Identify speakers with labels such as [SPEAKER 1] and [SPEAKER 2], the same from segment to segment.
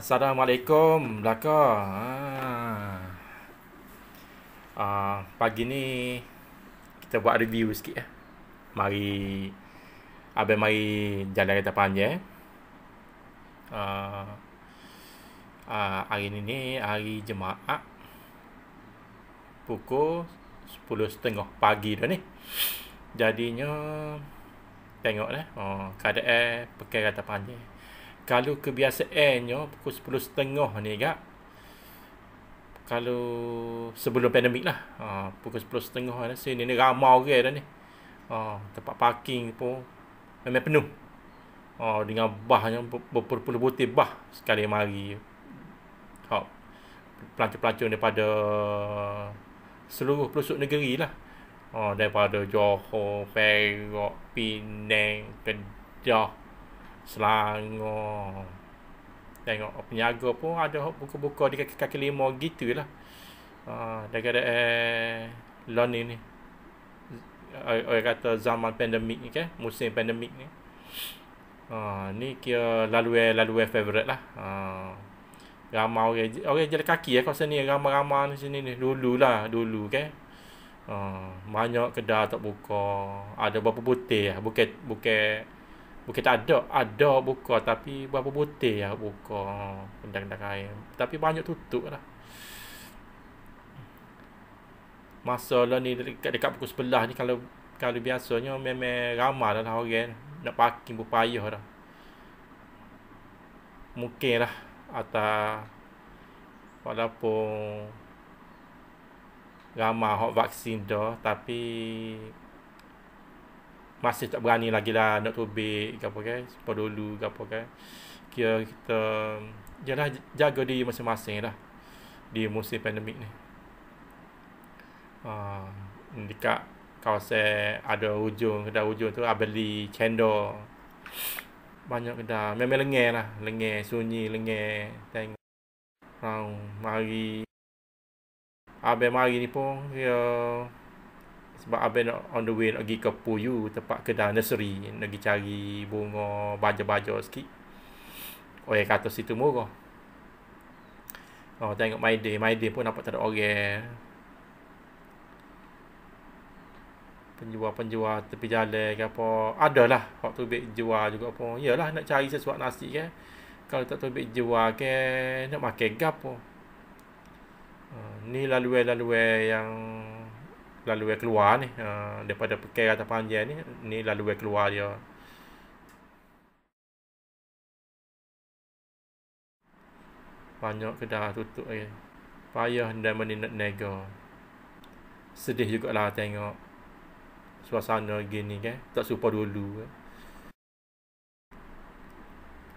[SPEAKER 1] Assalamualaikum belaka. Ha. Ah. ah. pagi ni kita buat review sikit eh. Mari abe mari jalan kereta panjang eh. Ah. ah hari ni ni hari jemaah pukul 10.30 pagi dah ni. Jadinya tengok eh oh, keadaan eh, pakai kereta panjang kalau kebiasaannya pukul 10.30 ni gak kalau sebelum pandemik lah ha, pukul 10.30 ni lah. sini ni ramai orang dah ni ha, tempat parking pun memang penuh ha, dengan bahnya berpuluh-puluh butir bah sekali mari ha, pelancong-pelancong daripada seluruh pelosok negeri lah ha, daripada Johor Perak Penang Kedah Selangor. Tengok peniaga pun ada buku-buku di kaki, kaki lima gitu lah. Ha, ah, dah kata eh, lon ni. Orang kata zaman pandemik ni ke Musim pandemik ni. Ha, ni kira laluai-laluai eh, eh favorite lah. Ha, ramai orang, orang jalan kaki lah kawasan ni. Ramai-ramai ni sini ni. Dulu lah, dulu ke. Ha, banyak kedai tak buka. Ada beberapa butir lah. buket buket. Bukit tak ada. Ada buka tapi berapa butir lah buka. Kedai-kedai kain. Tapi banyak tutup lah. Masa lah ni dekat, dekat pukul sebelah ni kalau kalau biasanya memang ramai lah orang nak parking berpayah lah. Mungkin lah atas walaupun ramah orang vaksin dah tapi masih tak berani lagi lah nak tubik ke apa kan sebab dulu ke apa kan kira kita jelah jaga diri masing-masing lah di musim pandemik ni uh, dekat kawasan ada ujung kedai ujung tu abeli cendol banyak kedai memang lengeh lah lengeh sunyi lengeh tengok orang mari abel mari ni pun kira ya, sebab abang nak on the way nak pergi ke puyu tempat kedai nursery nak pergi cari bunga baja-baja sikit orang kata situ murah oh tengok my day my day pun nampak tak ada orang penjual-penjual tepi jalan ke apa adalah waktu baik jual juga pun iyalah nak cari sesuatu nasi ke kalau tak tu baik jual ke nak makan gapo uh, ni laluan-laluan yang laluan keluar ni uh, daripada pekai atau panjang ni ni laluan keluar dia banyak kedah tutup eh, payah dan meninat nega sedih juga lah tengok suasana gini kan tak serupa dulu kan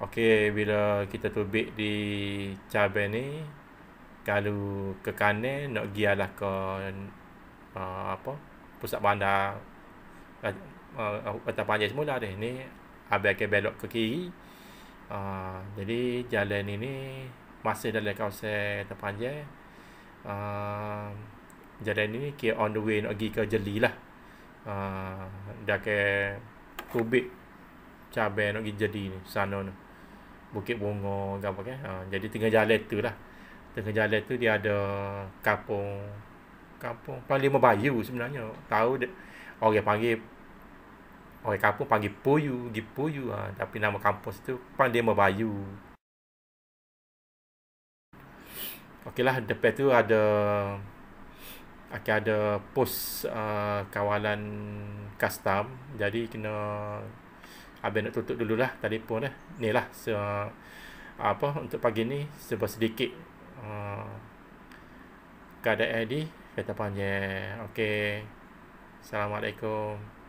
[SPEAKER 1] Okey, bila kita tubik di cabai ni, kalau ke kanan nak gialah ke uh, apa pusat bandar uh, eh, Kota eh, eh, Panjang semula dia ni habis ke belok ke kiri uh, jadi jalan ini masih dalam kawasan Kota Panjang uh, jalan ini ke on the way nak pergi ke Jeli lah uh, dah ke kubik cabai nak pergi Jeli ni sana ni Bukit Bunga apa kan uh, jadi tengah jalan tu lah tengah jalan tu dia ada kapung kampung panggil membayu sebenarnya tahu dia, orang panggil orang kampung panggil puyu di puyu ha. tapi nama kampung situ panggil Okey lah, depan tu ada akan ada pos uh, kawalan custom jadi kena abe nak tutup dululah telefon eh ni lah se, apa untuk pagi ni sebab sedikit uh, keadaan ni kita panjang. Okey. Assalamualaikum.